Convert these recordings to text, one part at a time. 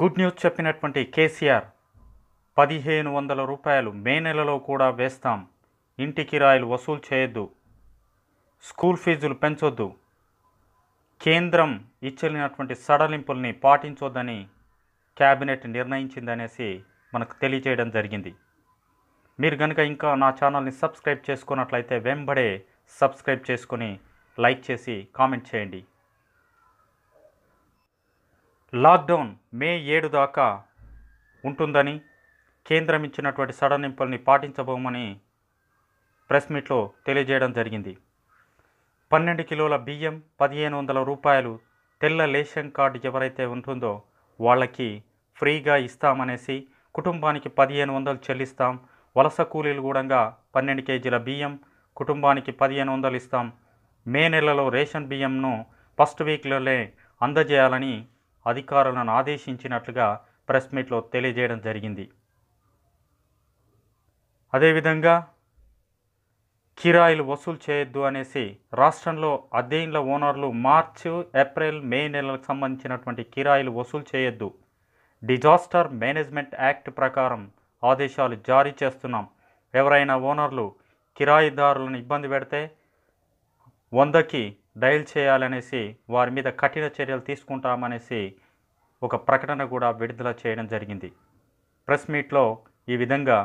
good news చెప్పినటువంటి కేసీఆర్ పదిహేను వందల రూపాయలు మే నెలలో కూడా వేస్తాం ఇంటి కిరాయిలు వసూలు చేయొద్దు స్కూల్ ఫీజులు పెంచొద్దు కేంద్రం ఇచ్చేలినటువంటి సడలింపుల్ని పాటించొద్దని క్యాబినెట్ నిర్ణయించిందనేసి మనకు తెలియచేయడం జరిగింది మీరు కనుక ఇంకా నా ఛానల్ని సబ్స్క్రైబ్ చేసుకున్నట్లయితే వెంబడే సబ్స్క్రైబ్ చేసుకుని లైక్ చేసి కామెంట్ చేయండి లాక్డౌన్ మే ఏడు దాకా ఉంటుందని కేంద్రం ఇచ్చినటువంటి సడలింపుల్ని పాటించబోమని ప్రెస్ మీట్లో తెలియజేయడం జరిగింది పన్నెండు కిలోల బియ్యం పదిహేను వందల రూపాయలు తెల్ల రేషన్ కార్డు ఎవరైతే ఉంటుందో వాళ్ళకి ఫ్రీగా ఇస్తామనేసి కుటుంబానికి పదిహేను వందలు చెల్లిస్తాం వలస కూలీలు కూడా పన్నెండు కేజీల బియ్యం కుటుంబానికి పదిహేను వందలు ఇస్తాం మే నెలలో రేషన్ బియ్యంను ఫస్ట్ వీక్లోనే అందజేయాలని అధికారులను ఆదేశించినట్లుగా ప్రెస్ మీట్లో తెలియజేయడం జరిగింది అదేవిధంగా కిరాయిలు వసూలు చేయొద్దు అనేసి రాష్ట్రంలో అధ్యయనుల ఓనర్లు మార్చి ఏప్రిల్ మే నెలలకు సంబంధించినటువంటి కిరాయిలు వసూలు చేయొద్దు డిజాస్టర్ మేనేజ్మెంట్ యాక్ట్ ప్రకారం ఆదేశాలు జారీ చేస్తున్నాం ఎవరైనా ఓనర్లు కిరాయిదారులను ఇబ్బంది పెడితే వందకి డయల్ చేయాలనేసి వారి మీద కఠిన చర్యలు తీసుకుంటామనేసి ఒక ప్రకటన కూడా విడుదల చేయడం జరిగింది ప్రెస్ మీట్లో ఈ విధంగా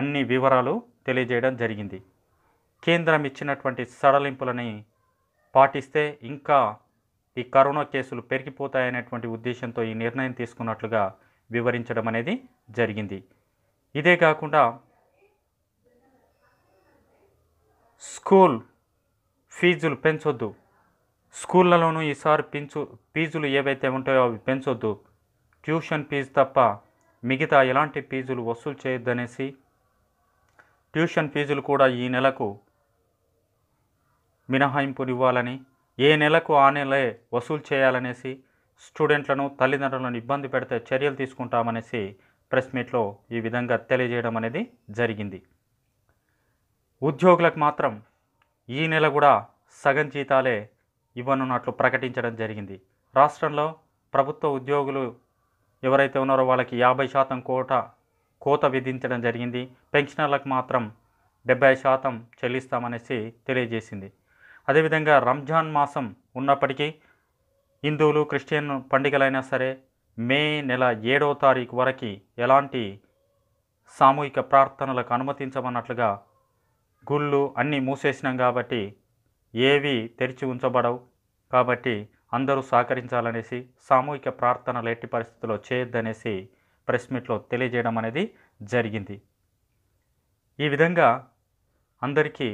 అన్ని వివరాలు తెలియజేయడం జరిగింది కేంద్రం ఇచ్చినటువంటి సడలింపులని పాటిస్తే ఇంకా ఈ కరోనా కేసులు పెరిగిపోతాయనేటువంటి ఉద్దేశంతో ఈ నిర్ణయం తీసుకున్నట్లుగా వివరించడం అనేది జరిగింది ఇదే కాకుండా స్కూల్ ఫీజులు పెంచొద్దు స్కూళ్ళలోనూ ఈసారి పెంచు ఫీజులు ఏవైతే ఉంటాయో అవి పెంచొద్దు ట్యూషన్ ఫీజు తప్ప మిగతా ఎలాంటి ఫీజులు వసూలు చేయొద్దనేసి ట్యూషన్ ఫీజులు కూడా ఈ నెలకు మినహాయింపునివ్వాలని ఏ నెలకు ఆ నెలే వసూలు చేయాలనేసి స్టూడెంట్లను తల్లిదండ్రులను ఇబ్బంది పెడితే చర్యలు తీసుకుంటామనేసి ప్రెస్ మీట్లో ఈ విధంగా తెలియజేయడం అనేది జరిగింది ఉద్యోగులకు మాత్రం ఈ నెల కూడా సగం జీతాలే ఇవ్వనున్నట్లు ప్రకటించడం జరిగింది రాష్ట్రంలో ప్రభుత్వ ఉద్యోగులు ఎవరైతే ఉన్నారో వాళ్ళకి యాభై శాతం కోట కోత విధించడం జరిగింది పెన్షనర్లకు మాత్రం డెబ్బై శాతం చెల్లిస్తామనేసి తెలియజేసింది అదేవిధంగా రంజాన్ మాసం ఉన్నప్పటికీ హిందువులు క్రిస్టియన్ పండుగలైనా సరే మే నెల ఏడో తారీఖు వరకు ఎలాంటి సామూహిక ప్రార్థనలకు అనుమతించమన్నట్లుగా గుళ్ళు అన్నీ మూసేసినాం కాబట్టి ఏవి తెరిచి ఉంచబడవు కాబట్టి అందరూ సహకరించాలనేసి సామూహిక ప్రార్థనలు ఎట్టి పరిస్థితుల్లో చేయొద్దనేసి ప్రెస్ మీట్లో తెలియజేయడం అనేది జరిగింది ఈ విధంగా అందరికీ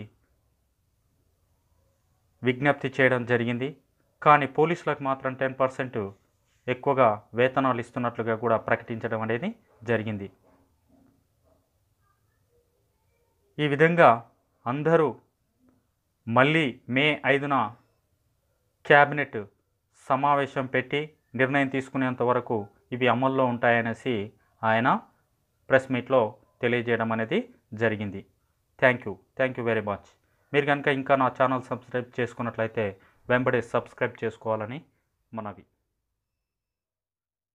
విజ్ఞప్తి చేయడం జరిగింది కానీ పోలీసులకు మాత్రం టెన్ పర్సెంట్ ఎక్కువగా వేతనాలు ఇస్తున్నట్లుగా కూడా ప్రకటించడం అనేది జరిగింది ఈ విధంగా అందరూ మళ్ళీ మే ఐదున క్యాబినెట్ సమావేశం పెట్టి నిర్ణయం తీసుకునేంత వరకు ఇవి అమల్లో ఉంటాయనేసి ఆయన ప్రెస్ మీట్లో తెలియజేయడం అనేది జరిగింది thank you thank you very much మీరు కనుక ఇంకా నా ఛానల్ సబ్స్క్రైబ్ చేసుకున్నట్లయితే వెంబడి సబ్స్క్రైబ్ చేసుకోవాలని మనవి